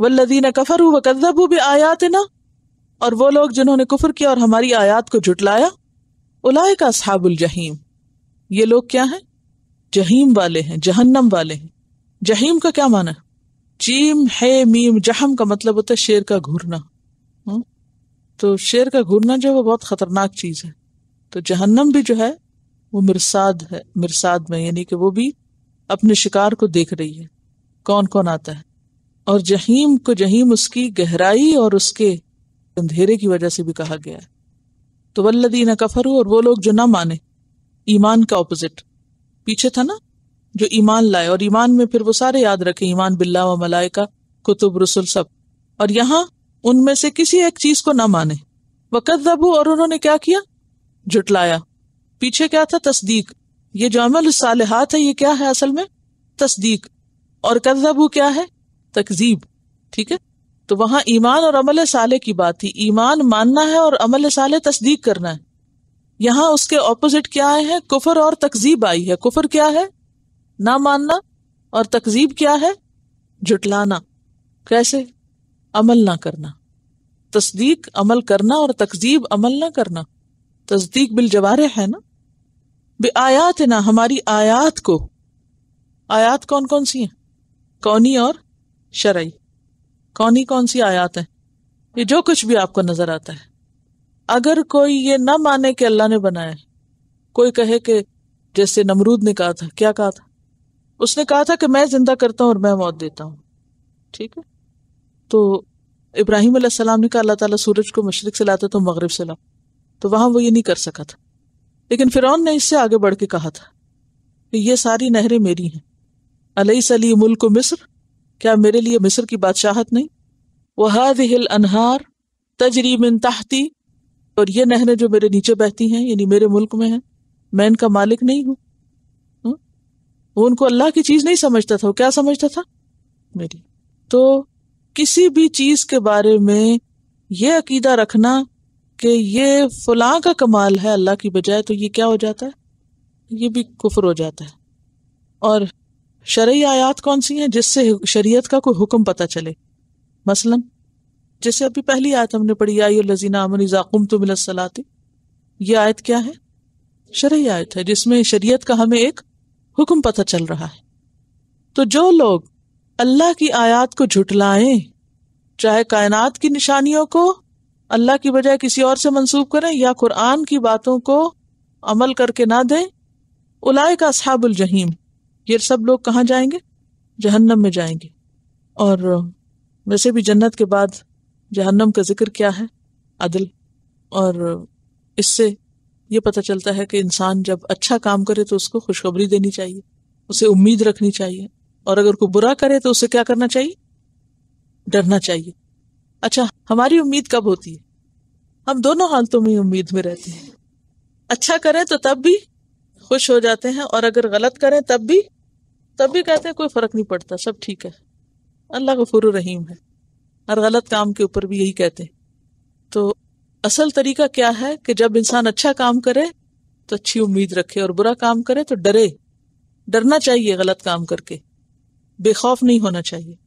वल्लदीन कफर व भी आयात ना और वो लोग जिन्होंने कुफर किया और हमारी आयात को जुटलाया उलाय का असहाबुल जहीम ये लोग क्या हैं जहीम वाले हैं जहन्नम वाले हैं जहीम का क्या माना जीम है मीम जहम का मतलब होता है शेर का घूरना हम्म? तो शेर का घूरना जो है वो बहुत खतरनाक चीज है तो जहन्नम भी जो है वो मिर्साद है मिर्साद में यानी कि वो भी अपने शिकार को देख रही है कौन कौन आता है और जहीम को जहीम उसकी गहराई और उसके अंधेरे की वजह से भी कहा गया है तो वल्लदीन कफर और वो लोग जो ना माने ईमान का ऑपोजिट पीछे था ना जो ईमान लाए और ईमान में फिर वो सारे याद रखे ईमान बिल्ला व मलाइका कुतुब रसुल सब और यहां उनमें से किसी एक चीज को ना माने वकदबू और उन्होंने क्या किया जुटलाया पीछे क्या था तस्दीक ये जो अमल सालहात है ये क्या है असल में तस्दीक और कदबू क्या है तकजीब ठीक है तो वहां ईमान और अमल साले की बात थी ईमान मानना है और अमल साले तस्दीक करना है यहां उसके ऑपोजिट क्या आए हैं कुफर और तकजीब आई है कुफर क्या है ना मानना और तकजीब क्या है जुटलाना कैसे अमल ना करना तस्दीक अमल करना और तकजीब अमल ना करना तस्दीक बिल जवारे है ना बे आयात ना हमारी आयात को आयात कौन कौन सी है कौनी और शराय कौन ही कौन सी आयात है ये जो कुछ भी आपको नजर आता है अगर कोई ये ना माने कि अल्लाह ने बनाया कोई कहे कि जैसे नमरूद ने कहा था क्या कहा था उसने कहा था कि मैं जिंदा करता हूं और मैं मौत देता हूँ ठीक है तो इब्राहिम सलाम ने कहा अल्लाह ताला सूरज को मशरक से लाता तो मगरब से ला तो वहां वो ये नहीं कर सका था लेकिन फिरौन ने इससे आगे बढ़ के कहा था कि ये सारी नहरें मेरी हैं अलई सली मुल्क मिस्र क्या मेरे लिए मिस्र की बादशाहत नहीं वह हिल अनहार तजरी बिन ताहती और ये नहरें जो मेरे नीचे बहती हैं यानी मेरे मुल्क में हैं मैं इनका मालिक नहीं हूं वो उनको अल्लाह की चीज नहीं समझता था वो क्या समझता था मेरी तो किसी भी चीज के बारे में ये अकीदा रखना कि ये फलां का कमाल है अल्लाह की बजाय तो ये क्या हो जाता है ये भी कुफर हो जाता है और शरय आयात कौन सी हैं जिससे शरीयत का कोई हुक्म पता चले मसलन जैसे अभी पहली आयत हमने पढ़ी आई लजीना अमन जाकुम तो मिलसलाती ये आयत क्या है शरय आयत है जिसमें शरीयत का हमें एक हुक्म पता चल रहा है तो जो लोग अल्लाह की आयात को झुटलाएं चाहे कायनात की निशानियों को अल्लाह की बजाय किसी और से मंसूब करें या कुरान की बातों को अमल करके ना दें उलाय का असहाबुल जहीम ये सब लोग कहाँ जाएंगे जहन्नम में जाएंगे और वैसे भी जन्नत के बाद जहन्नम का जिक्र क्या है अदल और इससे ये पता चलता है कि इंसान जब अच्छा काम करे तो उसको खुशखबरी देनी चाहिए उसे उम्मीद रखनी चाहिए और अगर कोई बुरा करे तो उसे क्या करना चाहिए डरना चाहिए अच्छा हमारी उम्मीद कब होती है हम दोनों हालतों में उम्मीद में रहते हैं अच्छा करें तो तब भी खुश हो जाते हैं और अगर गलत करें तब भी तब भी कहते हैं कोई फर्क नहीं पड़ता सब ठीक है अल्लाह गफुर रहीम है हर गलत काम के ऊपर भी यही कहते हैं तो असल तरीका क्या है कि जब इंसान अच्छा काम करे तो अच्छी उम्मीद रखे और बुरा काम करे तो डरे डरना चाहिए गलत काम करके बेखौफ नहीं होना चाहिए